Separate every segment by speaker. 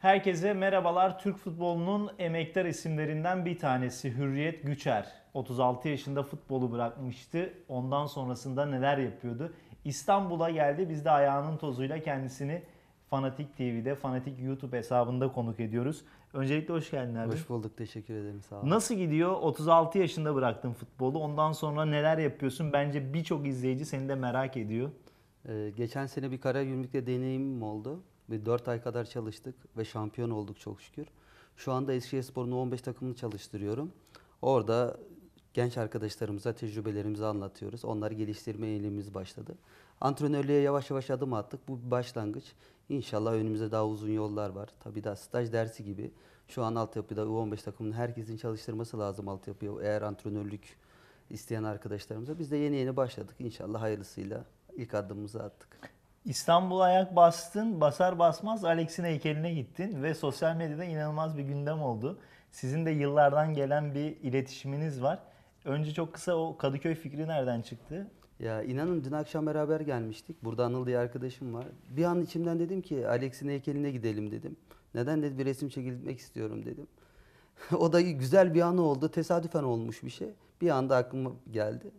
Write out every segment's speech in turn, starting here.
Speaker 1: Herkese merhabalar. Türk futbolunun emektar isimlerinden bir tanesi Hürriyet Güçer. 36 yaşında futbolu bırakmıştı. Ondan sonrasında neler yapıyordu? İstanbul'a geldi. Biz de ayağının tozuyla kendisini Fanatik TV'de, Fanatik YouTube hesabında konuk ediyoruz. Öncelikle hoş geldin abi. Hoş
Speaker 2: bulduk. Teşekkür ederim. Sağ ol.
Speaker 1: Nasıl gidiyor? 36 yaşında bıraktın futbolu. Ondan sonra neler yapıyorsun? Bence birçok izleyici seni de merak ediyor.
Speaker 2: Ee, geçen sene bir kara gümrükte deneyimim oldu. Bir 4 ay kadar çalıştık ve şampiyon olduk çok şükür. Şu anda Eskişehirspor'un 15 takımını çalıştırıyorum. Orada genç arkadaşlarımıza tecrübelerimizi anlatıyoruz. Onları geliştirme eğilimimiz başladı. Antrenörlüğe yavaş yavaş adım attık. Bu bir başlangıç. İnşallah önümüzde daha uzun yollar var. Tabii daha staj dersi gibi. Şu an altyapıda U15 takımının herkesin çalıştırması lazım altyapıya. Eğer antrenörlük isteyen arkadaşlarımıza biz de yeni yeni başladık. İnşallah hayırlısıyla ilk adımımızı attık. İstanbul'a ayak bastın, basar basmaz Alex'in heykeline
Speaker 1: gittin ve sosyal medyada inanılmaz bir gündem oldu. Sizin de yıllardan gelen bir iletişiminiz var. Önce çok kısa o Kadıköy fikri nereden çıktı?
Speaker 2: Ya inanın dün akşam beraber gelmiştik. Burada Anıl diye arkadaşım var. Bir an içimden dedim ki Alex'in heykeline gidelim dedim. Neden dedi bir resim çekilmek istiyorum dedim. o da güzel bir an oldu. Tesadüfen olmuş bir şey. Bir anda aklıma geldi.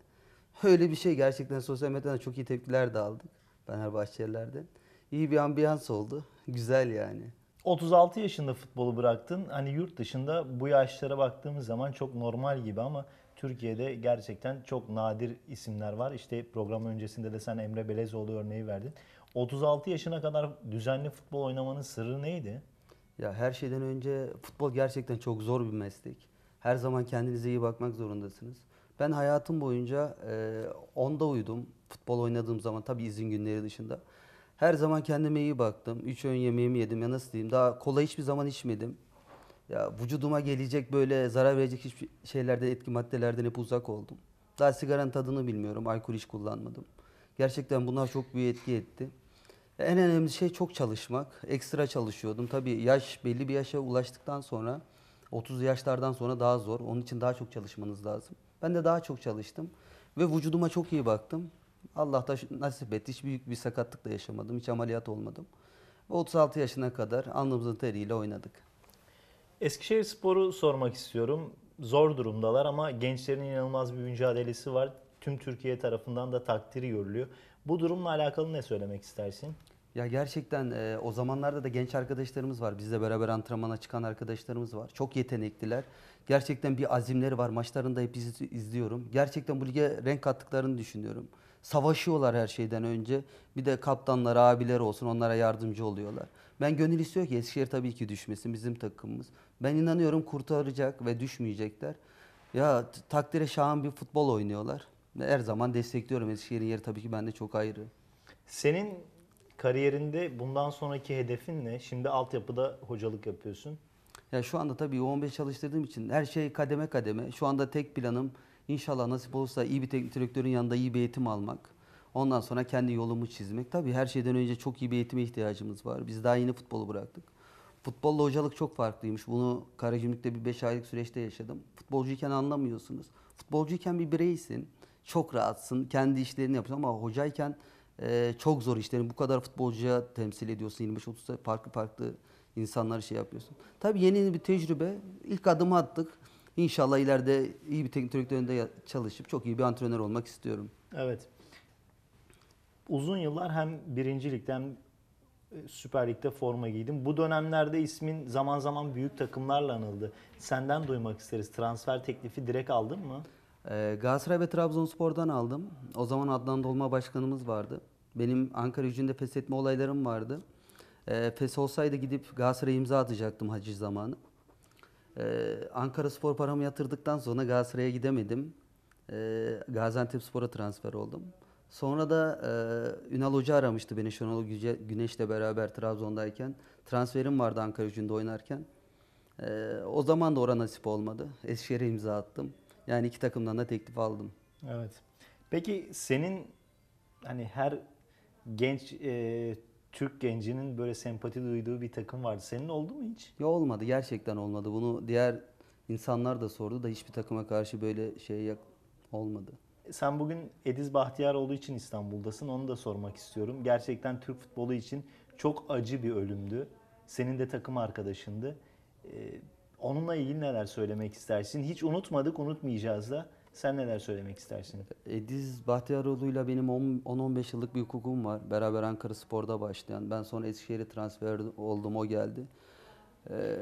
Speaker 2: Öyle bir şey gerçekten sosyal medyada çok iyi tepkiler de aldık. Fenerbahçelilerden. İyi bir ambiyans oldu. Güzel yani.
Speaker 1: 36 yaşında futbolu bıraktın. Hani yurt dışında bu yaşlara baktığımız zaman çok normal gibi ama Türkiye'de gerçekten çok nadir isimler var. İşte program öncesinde de sen Emre Belezoğlu örneği verdin. 36 yaşına kadar düzenli futbol oynamanın sırrı neydi?
Speaker 2: Ya her şeyden önce futbol gerçekten çok zor bir meslek. Her zaman kendinize iyi bakmak zorundasınız. Ben hayatım boyunca e, onda uyudum. Futbol oynadığım zaman tabii izin günleri dışında. Her zaman kendime iyi baktım. Üç öğün yemeğimi yedim ya nasıl diyeyim. Daha kola hiçbir zaman içmedim. Ya vücuduma gelecek böyle zarar verecek hiçbir şeylerde etki maddelerden hep uzak oldum. Daha sigaranın tadını bilmiyorum. Alkol hiç kullanmadım. Gerçekten bunlar çok büyük etki etti. E, en önemli şey çok çalışmak. Ekstra çalışıyordum. Tabii yaş belli bir yaşa ulaştıktan sonra 30 yaşlardan sonra daha zor. Onun için daha çok çalışmanız lazım. Ben de daha çok çalıştım ve vücuduma çok iyi baktım. Allah da nasip etti. Hiç büyük bir sakatlıkla yaşamadım. Hiç ameliyat olmadım. Ve 36 yaşına kadar alnımızın teriyle oynadık. Eskişehir Spor'u sormak istiyorum. Zor durumdalar
Speaker 1: ama gençlerin inanılmaz bir mücadelesi var. Tüm Türkiye tarafından da takdiri görülüyor. Bu durumla alakalı ne söylemek istersin?
Speaker 2: Ya gerçekten e, o zamanlarda da genç arkadaşlarımız var. Bizle beraber antrenmana çıkan arkadaşlarımız var. Çok yetenekliler. Gerçekten bir azimleri var. Maçlarını da hep iz, izliyorum. Gerçekten bu lige renk kattıklarını düşünüyorum. Savaşıyorlar her şeyden önce. Bir de kaptanlar, abiler olsun onlara yardımcı oluyorlar. Ben gönül istiyor ki Eskişehir tabii ki düşmesin bizim takımımız. Ben inanıyorum kurtaracak ve düşmeyecekler. Ya takdire şahan bir futbol oynuyorlar. Her zaman destekliyorum. Eskişehir'in yeri tabii ki bende çok ayrı. Senin Kariyerinde bundan sonraki hedefin ne? Şimdi altyapıda
Speaker 1: hocalık yapıyorsun.
Speaker 2: Ya şu anda tabii 15 çalıştırdığım için her şey kademe kademe. Şu anda tek planım inşallah nasip olursa iyi bir teknik direktörün yanında iyi bir eğitim almak. Ondan sonra kendi yolumu çizmek. Tabii her şeyden önce çok iyi bir eğitime ihtiyacımız var. Biz daha yeni futbolu bıraktık. Futbolla hocalık çok farklıymış. Bunu Karagümrük'te bir 5 aylık süreçte yaşadım. Futbolcuyken anlamıyorsunuz. Futbolcuyken bir bireysin. Çok rahatsın. Kendi işlerini yapıyorsun ama hocayken ee, çok zor işlerin. Bu kadar futbolcuya temsil ediyorsun 25-30 farklı farklı insanları şey yapıyorsun. Tabii yeni bir tecrübe. İlk adımı attık. İnşallah ileride iyi bir teknik direktöründe çalışıp çok iyi bir antrenör olmak istiyorum.
Speaker 1: Evet. Uzun yıllar hem birincilikten, ligde e, Süper Lig'de forma giydim. Bu dönemlerde ismin zaman zaman büyük takımlarla anıldı. Senden duymak isteriz. Transfer teklifi direkt
Speaker 2: aldın mı? Ee, Galatasaray ve Trabzonspor'dan aldım. O zaman Adnan Dolma Başkanımız vardı. Benim Ankara gücünde feshetme olaylarım vardı. E, fes olsaydı gidip Galatasaray'a imza atacaktım haciz zamanı. E, Ankara Spor paramı yatırdıktan sonra Galatasaray'a gidemedim. E, Gaziantep Spor'a transfer oldum. Sonra da e, Ünal Hoca aramıştı beni Şenol Güneş'le beraber Trabzon'dayken. Transferim vardı Ankara gücünde oynarken. E, o zaman da ora nasip olmadı. Eskişehir'e imza attım. Yani iki takımdan da teklif aldım. Evet. Peki senin hani her genç e, Türk gencinin böyle sempati duyduğu bir takım vardı. Senin oldu mu hiç? Yok olmadı. Gerçekten olmadı. Bunu diğer insanlar da sordu da hiçbir takıma karşı böyle şey yok olmadı. E, sen bugün Ediz Bahtiyar olduğu için İstanbul'dasın. Onu da
Speaker 1: sormak istiyorum. Gerçekten Türk futbolu için çok acı bir ölümdü. Senin de takım arkadaşındı. Ee, onunla ilgili neler söylemek istersin? Hiç unutmadık, unutmayacağız da. Sen neler söylemek
Speaker 2: istersin? Ediz Bahtiyaroğlu'yla benim 10-15 yıllık bir hukukum var. Beraber Ankara Spor'da başlayan. Ben sonra Eskişehir'e transfer oldum, o geldi. Ee,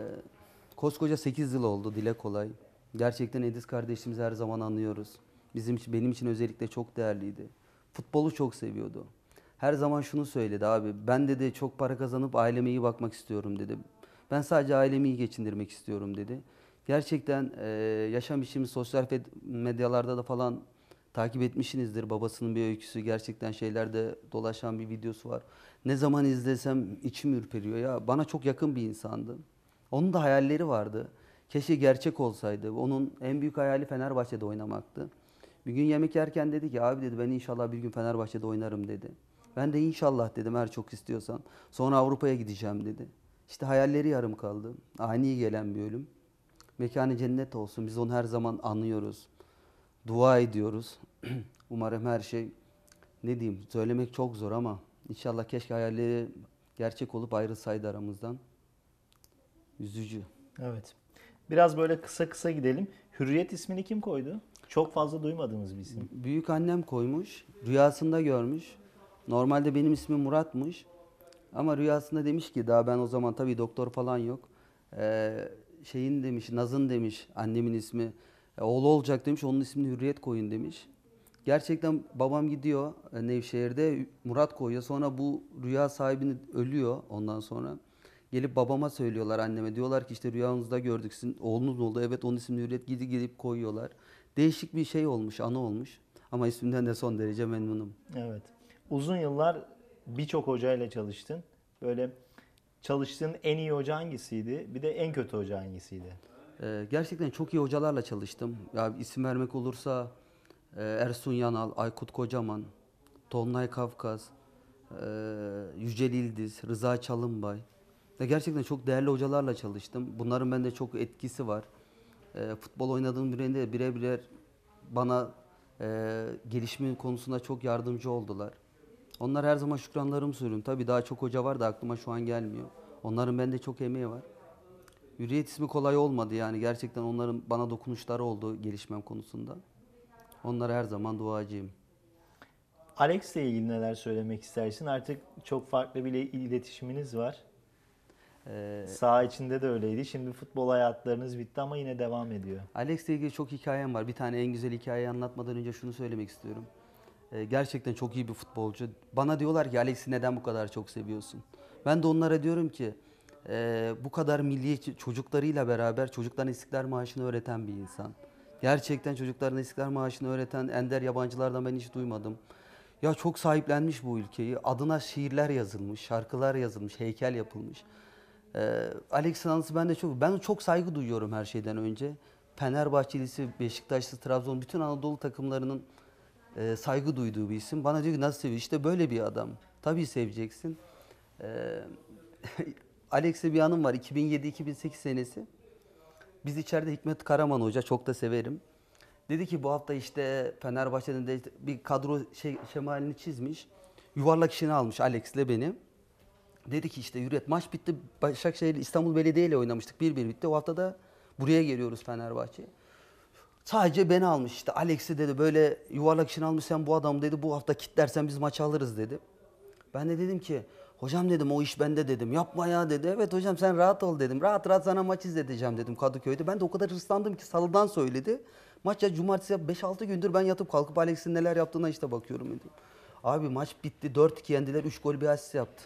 Speaker 2: koskoca 8 yıl oldu, dile kolay. Gerçekten Ediz kardeşimizi her zaman anlıyoruz. Bizim için, benim için özellikle çok değerliydi. Futbolu çok seviyordu. Her zaman şunu söyledi abi, ben dedi çok para kazanıp aileme iyi bakmak istiyorum dedi. Ben sadece ailemi iyi geçindirmek istiyorum dedi. Gerçekten e, yaşam biçimi sosyal medyalarda da falan takip etmişsinizdir. Babasının bir öyküsü gerçekten şeylerde dolaşan bir videosu var. Ne zaman izlesem içim ürperiyor ya. Bana çok yakın bir insandı. Onun da hayalleri vardı. Keşke gerçek olsaydı. Onun en büyük hayali Fenerbahçe'de oynamaktı. Bir gün yemek yerken dedi ki abi dedi ben inşallah bir gün Fenerbahçe'de oynarım dedi. Ben de inşallah dedim eğer çok istiyorsan. Sonra Avrupa'ya gideceğim dedi. İşte hayalleri yarım kaldı. Ani gelen bir ölüm. Mekanı cennet olsun. Biz onu her zaman anlıyoruz. Dua ediyoruz. Umarım her şey ne diyeyim söylemek çok zor ama inşallah keşke hayalleri gerçek olup ayrılsaydı aramızdan. Üzücü.
Speaker 1: Evet. Biraz böyle kısa kısa gidelim. Hürriyet ismini kim koydu?
Speaker 2: Çok fazla duymadığımız bir isim. Büyük annem koymuş. Rüyasında görmüş. Normalde benim ismim Murat'mış. Ama rüyasında demiş ki daha ben o zaman tabii doktor falan yok. Ee, şeyin demiş, Naz'ın demiş annemin ismi. E, oğlu olacak demiş, onun ismini Hürriyet koyun demiş. Gerçekten babam gidiyor e, Nevşehir'de Murat koyuyor. Sonra bu rüya sahibini ölüyor ondan sonra. Gelip babama söylüyorlar anneme. Diyorlar ki işte rüyanızda gördük sizin oğlunuz oldu. Evet onun ismini Hürriyet gidi gidip koyuyorlar. Değişik bir şey olmuş, anı olmuş. Ama isminden de son derece memnunum.
Speaker 1: Evet. Uzun yıllar birçok hocayla çalıştın. Böyle çalıştığın en iyi hoca hangisiydi? Bir de en kötü hoca hangisiydi?
Speaker 2: Ee, gerçekten çok iyi hocalarla çalıştım. Ya isim vermek olursa e, Ersun Yanal, Aykut Kocaman, Tolunay Kafkas, e, Yücel İldiz, Rıza Çalınbay. Ya gerçekten çok değerli hocalarla çalıştım. Bunların bende çok etkisi var. E, futbol oynadığım dönemde bire bire bana e, gelişimin konusunda çok yardımcı oldular. Onlar her zaman şükranlarımı söylüyorum. Tabii daha çok hoca var da aklıma şu an gelmiyor. Onların bende çok emeği var. Hürriyet ismi kolay olmadı yani. Gerçekten onların bana dokunuşları oldu gelişmem konusunda. Onlara her zaman duacıyım.
Speaker 1: Alex'le ilgili neler söylemek istersin? Artık çok farklı bir iletişiminiz var. Ee, Sağ içinde de öyleydi. Şimdi futbol hayatlarınız bitti ama yine devam ediyor.
Speaker 2: Alex'le ilgili çok hikayem var. Bir tane en güzel hikayeyi anlatmadan önce şunu söylemek istiyorum. Ee, gerçekten çok iyi bir futbolcu. Bana diyorlar ki Alex'i neden bu kadar çok seviyorsun? Ben de onlara diyorum ki ee, bu kadar milliyetçi çocuklarıyla beraber çocukların istiklal maaşını öğreten bir insan. Gerçekten çocukların istiklal maaşını öğreten ender yabancılardan ben hiç duymadım. Ya çok sahiplenmiş bu ülkeyi. Adına şiirler yazılmış, şarkılar yazılmış, heykel yapılmış. Ee, Alex Sanası ben de çok, ben çok saygı duyuyorum her şeyden önce. Fenerbahçelisi, Beşiktaşlı, Trabzon, bütün Anadolu takımlarının e, saygı duyduğu bir isim. Bana diyor ki nasıl seviyor? İşte böyle bir adam. Tabii seveceksin. E, Alex'e bir anım var. 2007-2008 senesi. Biz içeride Hikmet Karaman Hoca, çok da severim. Dedi ki bu hafta işte Fenerbahçe'den de bir kadro şey, şemalini çizmiş. Yuvarlak işini almış Alex'le beni. Dedi ki işte yürüyet maç bitti. Başakşehir İstanbul Belediye ile oynamıştık. 1-1 bitti. O hafta da buraya geliyoruz Fenerbahçe. Sadece beni almış işte Alex'i dedi böyle yuvarlak için almış sen bu adam dedi bu hafta kitlersen biz maçı alırız dedi. Ben de dedim ki hocam dedim o iş bende dedim yapma ya dedi. Evet hocam sen rahat ol dedim rahat rahat sana maç izleteceğim dedim Kadıköy'de. Ben de o kadar hırslandım ki salıdan söyledi. Maç ya cumartesi 5-6 gündür ben yatıp kalkıp Alex'in neler yaptığına işte bakıyorum dedim. Abi maç bitti 4-2 yendiler 3 gol bir asist yaptı.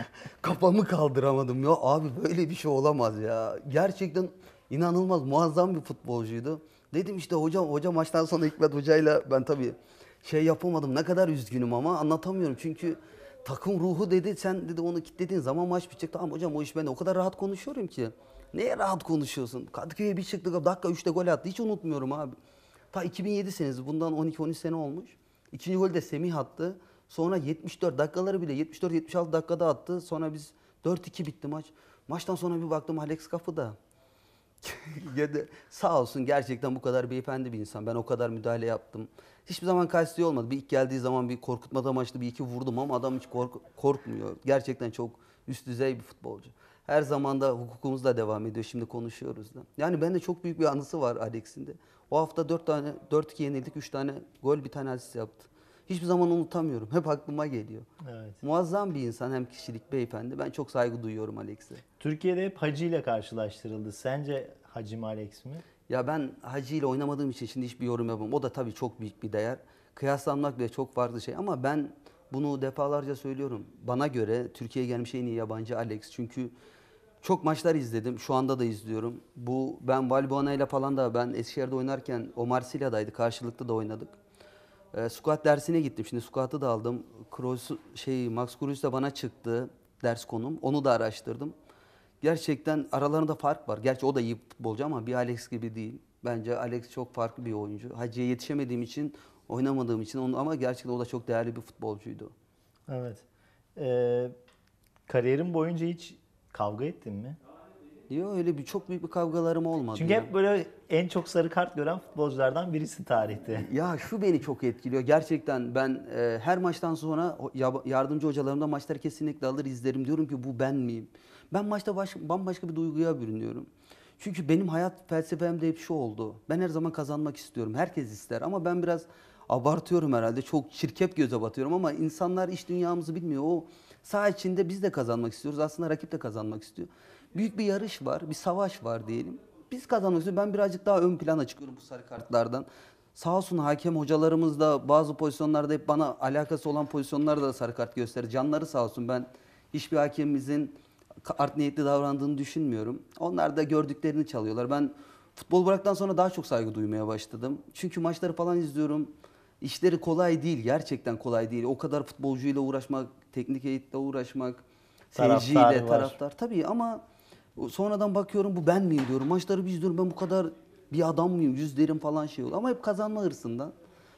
Speaker 2: Kafamı kaldıramadım ya abi böyle bir şey olamaz ya. Gerçekten İnanılmaz muazzam bir futbolcuydu. Dedim işte hocam hoca maçtan sonra Hikmet Hoca'yla ben tabii şey yapamadım. Ne kadar üzgünüm ama anlatamıyorum. Çünkü takım ruhu dedi sen dedi onu kilitlediğin zaman maç bitecek. Tamam hocam o iş ben de O kadar rahat konuşuyorum ki. Neye rahat konuşuyorsun? Kadıköy'e bir çıktık dakika 3'te gol attı. Hiç unutmuyorum abi. Ta 2007 senesi bundan 12-13 sene olmuş. İkinci golü de Semih attı. Sonra 74 dakikaları bile 74-76 dakikada attı. Sonra biz 4-2 bitti maç. Maçtan sonra bir baktım Alex kapıda. ya da sağ olsun gerçekten bu kadar beyefendi bir insan. Ben o kadar müdahale yaptım. Hiçbir zaman kasti olmadı. Bir ilk geldiği zaman bir korkutma amaçlı bir iki vurdum ama adam hiç kork korkmuyor. Gerçekten çok üst düzey bir futbolcu. Her zaman da hukukumuzla devam ediyor. Şimdi konuşuyoruz da. Yani bende çok büyük bir anısı var Alex'in de. O hafta 4 tane 4-2 yenildik. 3 tane gol, bir tane asist yaptı hiçbir zaman unutamıyorum. Hep aklıma geliyor. Evet. Muazzam bir insan hem kişilik beyefendi. Ben çok saygı duyuyorum Alex'e. Türkiye'de hep Hacı ile karşılaştırıldı. Sence Hacı mı Alex mi? Ya ben Hacı ile oynamadığım için şimdi hiçbir yorum yapamam. O da tabii çok büyük bir değer. Kıyaslanmak bile çok farklı şey ama ben bunu defalarca söylüyorum. Bana göre Türkiye'ye gelmiş en iyi yabancı Alex. Çünkü çok maçlar izledim. Şu anda da izliyorum. Bu ben Valbuena ile falan da ben Eskişehir'de oynarken Omar Sila'daydı. Karşılıklı da oynadık. E, squat dersine gittim. Şimdi squat'ı da aldım. Kroos, şey, Max Kruse da bana çıktı ders konum. Onu da araştırdım. Gerçekten aralarında fark var. Gerçi o da iyi futbolcu ama bir Alex gibi değil. Bence Alex çok farklı bir oyuncu. Hacı'ya yetişemediğim için, oynamadığım için onu ama gerçekten o da çok değerli bir futbolcuydu.
Speaker 1: Evet. Ee,
Speaker 2: kariyerin boyunca hiç kavga ettin mi? diyor. Öyle bir çok büyük bir kavgalarım olmadı. Çünkü yani. hep böyle en çok sarı kart gören futbolculardan birisi tarihte. Ya şu beni çok etkiliyor. Gerçekten ben e, her maçtan sonra yardımcı hocalarımda maçları kesinlikle alır izlerim. Diyorum ki bu ben miyim? Ben maçta baş, bambaşka bir duyguya bürünüyorum. Çünkü benim hayat felsefemde hep şu oldu. Ben her zaman kazanmak istiyorum. Herkes ister ama ben biraz abartıyorum herhalde. Çok çirkep göze batıyorum ama insanlar iş dünyamızı bilmiyor. O sağ içinde biz de kazanmak istiyoruz. Aslında rakip de kazanmak istiyor. Büyük bir yarış var, bir savaş var diyelim. Biz kazanıyoruz. Ben birazcık daha ön plana çıkıyorum bu sarı kartlardan. Sağ olsun hakem hocalarımız da bazı pozisyonlarda hep bana alakası olan pozisyonlarda da sarı kart gösterdi. Canları sağ olsun ben hiçbir hakemimizin art niyetli davrandığını düşünmüyorum. Onlar da gördüklerini çalıyorlar. Ben futbol bıraktan sonra daha çok saygı duymaya başladım. Çünkü maçları falan izliyorum. İşleri kolay değil. Gerçekten kolay değil. O kadar futbolcuyla uğraşmak, teknik eğitle uğraşmak,
Speaker 1: seyirciyle, taraftar.
Speaker 2: Tabii ama Sonradan bakıyorum bu ben miyim diyorum. Maçları biz diyorum ben bu kadar bir adam mıyım? Yüzlerim falan şey oluyor. Ama hep kazanma hırsından.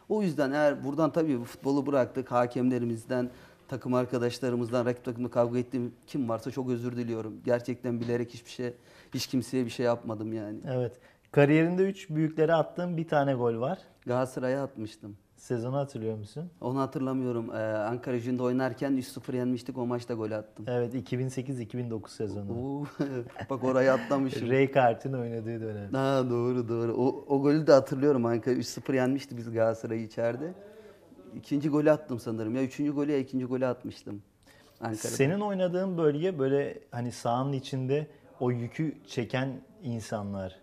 Speaker 2: O yüzden eğer buradan tabii bu futbolu bıraktık hakemlerimizden, takım arkadaşlarımızdan, rakip takımla kavga ettiğim kim varsa çok özür diliyorum. Gerçekten bilerek hiçbir şey, hiç kimseye bir şey yapmadım yani.
Speaker 1: Evet. Kariyerinde 3 büyüklere attığım bir tane gol var.
Speaker 2: Galatasaray'a atmıştım.
Speaker 1: Sezonu hatırlıyor musun?
Speaker 2: Onu hatırlamıyorum. Ee, Ankara Jü'nde oynarken 3-0 yenmiştik. O maçta gol attım.
Speaker 1: Evet 2008-2009 sezonu. Oo, bak orayı atlamışım. Ray
Speaker 2: Kart'ın oynadığı dönem. Ha, doğru doğru. O, o golü de hatırlıyorum. Ankara 3-0 yenmişti biz Galatasaray'ı içeride. İkinci golü attım sanırım. Ya üçüncü golü ya ikinci golü atmıştım. Ankara'da. Senin
Speaker 1: oynadığın bölge böyle hani sahanın
Speaker 2: içinde o yükü çeken insanlar.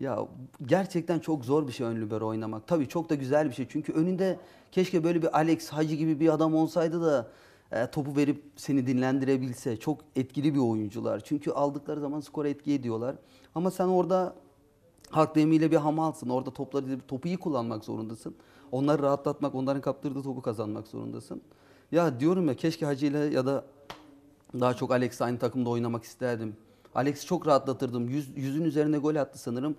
Speaker 2: Ya gerçekten çok zor bir şey ön libero oynamak. Tabii çok da güzel bir şey. Çünkü önünde keşke böyle bir Alex Hacı gibi bir adam olsaydı da e, topu verip seni dinlendirebilse. Çok etkili bir oyuncular. Çünkü aldıkları zaman skora etki ediyorlar. Ama sen orada hak demiyle bir hamalsın. Orada topları topu iyi kullanmak zorundasın. Onları rahatlatmak, onların kaptırdığı topu kazanmak zorundasın. Ya diyorum ya keşke Hacı ile ya da daha çok Alex aynı takımda oynamak isterdim. Alex'i çok rahatlatırdım. 100, 100'ün üzerine gol attı sanırım.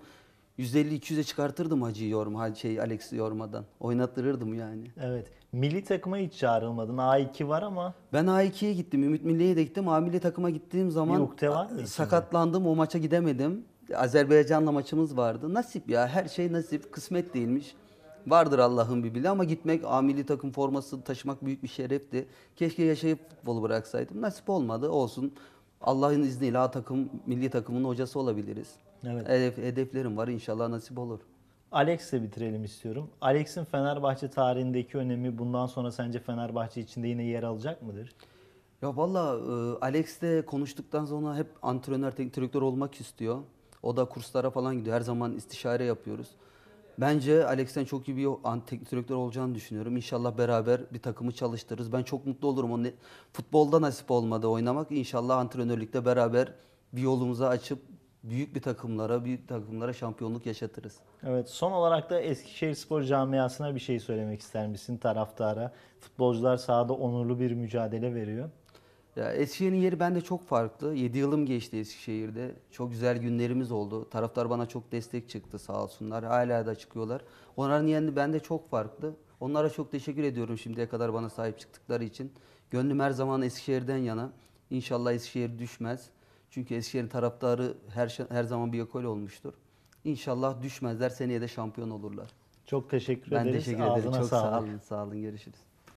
Speaker 2: 150-200'e çıkartırdım Hacı'yı yorma, şey Alex'i yormadan. Oynattırırdım yani.
Speaker 1: Evet. Milli
Speaker 2: takıma hiç çağrılmadın. A2 var ama. Ben A2'ye gittim. Ümit Milli'ye de gittim. A milli takıma gittiğim zaman Yokte var mı sakatlandım. Şimdi? O maça gidemedim. Azerbaycan'la maçımız vardı. Nasip ya. Her şey nasip. Kısmet değilmiş. Vardır Allah'ın bir bile ama gitmek A milli takım forması taşımak büyük bir şerefti. Keşke yaşayıp futbolu bıraksaydım. Nasip olmadı. Olsun. Allah'ın izniyle A takım, milli takımın hocası olabiliriz. Evet. hedeflerim var inşallah nasip olur.
Speaker 1: Alex'le bitirelim istiyorum. Alex'in Fenerbahçe tarihindeki önemi bundan sonra sence Fenerbahçe içinde yine yer alacak mıdır?
Speaker 2: Ya valla e, konuştuktan sonra hep antrenör, teknik direktör olmak istiyor. O da kurslara falan gidiyor. Her zaman istişare yapıyoruz. Bence Alex'ten çok iyi bir teknik direktör olacağını düşünüyorum. İnşallah beraber bir takımı çalıştırırız. Ben çok mutlu olurum. Onun futbolda nasip olmadı oynamak. İnşallah antrenörlükte beraber bir yolumuza açıp büyük bir takımlara, büyük takımlara şampiyonluk yaşatırız.
Speaker 1: Evet, son olarak da Eskişehir Spor camiasına bir şey söylemek ister misin taraftara?
Speaker 2: Futbolcular sahada onurlu bir mücadele veriyor. Ya Eskişehir'in yeri bende çok farklı. 7 yılım geçti Eskişehir'de. Çok güzel günlerimiz oldu. Taraftar bana çok destek çıktı sağ olsunlar. Hala da çıkıyorlar. Onların yerini bende çok farklı. Onlara çok teşekkür ediyorum şimdiye kadar bana sahip çıktıkları için. Gönlüm her zaman Eskişehir'den yana. İnşallah Eskişehir düşmez. Çünkü Eskişehir'in taraftarı her, şey, her zaman bir ekol olmuştur. İnşallah düşmezler. Seneye de şampiyon olurlar. Çok teşekkür ben ederiz. Ben teşekkür ederim. Ağzına çok sağ olun. Sağ olun. Görüşürüz.